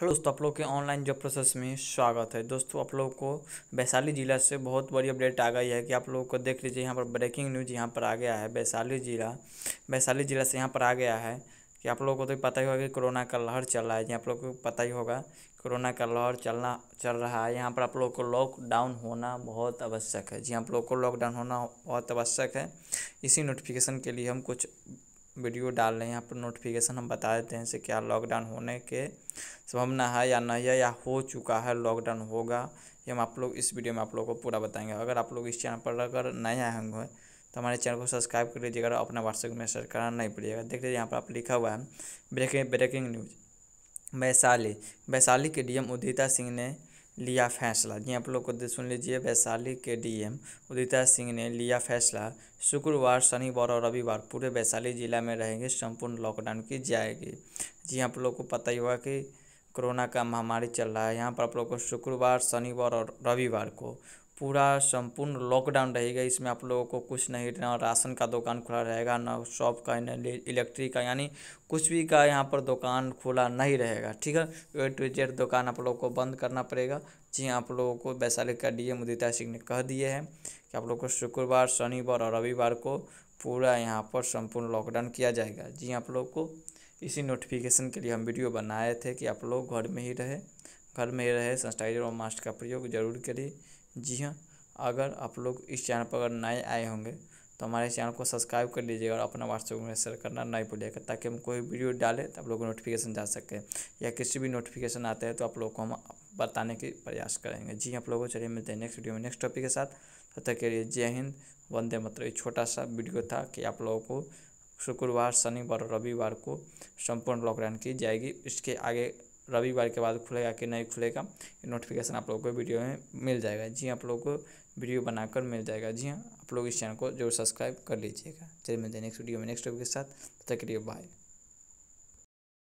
hello दोस्तों आप लोग के ऑनलाइन जॉब प्रोसेस में स्वागत है दोस्तों आप लोग को वैशाली ज़िला से बहुत बड़ी अपडेट आ गई है कि आप लोगों को देख लीजिए यहाँ पर ब्रेकिंग न्यूज़ यहाँ पर आ गया है वैशाली ज़िला वैशाली ज़िला से यहाँ पर आ गया है कि आप लोगों को तो पता ही होगा कि कोरोना का लहर चल रहा है जी आप लोग को पता ही होगा कोरोना का लहर चलना चल रहा है यहाँ पर आप लोग को लॉकडाउन होना बहुत आवश्यक है जी आप लोग को लॉकडाउन होना बहुत आवश्यक है इसी नोटिफिकेशन के लिए हम कुछ वीडियो डाल रहे हैं यहाँ पर नोटिफिकेशन हम बता देते हैं से क्या लॉकडाउन होने के संभावना है या नहीं है या हो चुका है लॉकडाउन होगा ये हम आप लोग इस वीडियो में आप लोगों को पूरा बताएंगे अगर आप लोग इस चैनल पर अगर नए आए होंगे तो हमारे चैनल को सब्सक्राइब कर लीजिएगा और अपना व्हाट्सएप में सर्च करना नहीं पड़ेगा देख लीजिए यहाँ पर आप लिखा हुआ है breaking breaking news Vaishali Vaishali के डीएम उदिता सिंह ने लिया फैसला जी हाँ, आप लोग को सुन लीजिए वैशाली के डीएम उदिता सिंह ने लिया फैसला शुक्रवार शनिवार और रविवार पूरे वैशाली जिला में रहेंगे संपूर्ण लॉकडाउन की जाएगी जी हाँ, आप लोग को पता ही हुआ कि कोरोना का महामारी चल रहा है यहाँ पर आप लोग को शुक्रवार शनिवार और रविवार को पूरा संपूर्ण लॉकडाउन रहेगा इसमें आप लोगों को कुछ नहीं ना राशन का दुकान खुला रहेगा ना शॉप का ना इलेक्ट्रिक का यानी कुछ भी का यहाँ पर दुकान खुला नहीं रहेगा ठीक है ए टू जेड दुकान आप लोगों को बंद करना पड़ेगा जी हाँ, आप लोगों को वैशाली का डी एम उदिता सिंह ने कह दिए हैं कि आप लोग को शुक्रवार शनिवार और रविवार को पूरा यहाँ पर संपूर्ण लॉकडाउन किया जाएगा जी हाँ, आप लोग को इसी नोटिफिकेशन के लिए हम वीडियो बनाए थे कि आप लोग घर में ही रहे घर में ही रहे सैनिटाइजर और मास्क का प्रयोग जरूर करिए जी हाँ अगर आप लोग इस चैनल पर अगर नए आए होंगे तो हमारे चैनल को सब्सक्राइब कर लीजिएगा और अपना व्हाट्सएप में शेयर करना नहीं भूलिएगा ताकि हम कोई वीडियो डालें तो आप लोगों को नोटिफिकेशन जा सके या किसी भी नोटिफिकेशन आते हैं तो आप लोगों को हम बताने की प्रयास करेंगे जी हाँ, आप लोगों को चलिए मिलते हैं नेक्स्ट वीडियो में नेक्स्ट टॉपिक के साथ तब तक के लिए जय हिंद वंदे मतलब ये छोटा सा वीडियो था कि आप लोगों को शुक्रवार शनिवार और रविवार को संपूर्ण लॉकडाउन की जाएगी इसके आगे रविवार के बाद खुलेगा कि नहीं खुलेगा नोटिफिकेशन आप लोगों को वीडियो में मिल जाएगा जी हाँ, आप लोगों को वीडियो बनाकर मिल जाएगा जी हाँ आप लोग इस चैनल को जरूर सब्सक्राइब कर लीजिएगा चलिए मिलते हैं नेक्स्ट वीडियो में नेक्स्ट वीडियो के साथ तक बाय